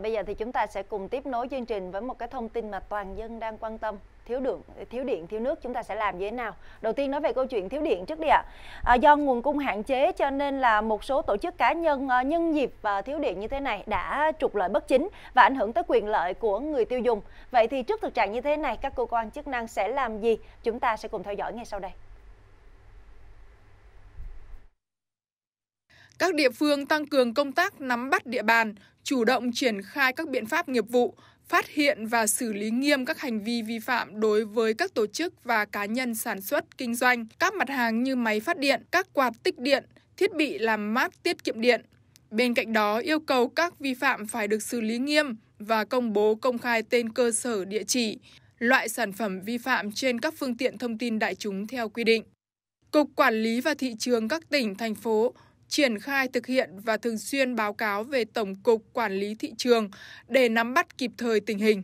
Bây giờ thì chúng ta sẽ cùng tiếp nối chương trình với một cái thông tin mà toàn dân đang quan tâm thiếu đường thiếu điện thiếu nước chúng ta sẽ làm như thế nào đầu tiên nói về câu chuyện thiếu điện trước đi ạ à, do nguồn cung hạn chế cho nên là một số tổ chức cá nhân à, nhân dịp à, thiếu điện như thế này đã trục lợi bất chính và ảnh hưởng tới quyền lợi của người tiêu dùng vậy thì trước thực trạng như thế này các cơ quan chức năng sẽ làm gì chúng ta sẽ cùng theo dõi ngay sau đây Các địa phương tăng cường công tác nắm bắt địa bàn, chủ động triển khai các biện pháp nghiệp vụ, phát hiện và xử lý nghiêm các hành vi vi phạm đối với các tổ chức và cá nhân sản xuất, kinh doanh, các mặt hàng như máy phát điện, các quạt tích điện, thiết bị làm mát tiết kiệm điện. Bên cạnh đó, yêu cầu các vi phạm phải được xử lý nghiêm và công bố công khai tên cơ sở địa chỉ, loại sản phẩm vi phạm trên các phương tiện thông tin đại chúng theo quy định. Cục Quản lý và Thị trường các tỉnh, thành phố triển khai thực hiện và thường xuyên báo cáo về Tổng cục Quản lý thị trường để nắm bắt kịp thời tình hình.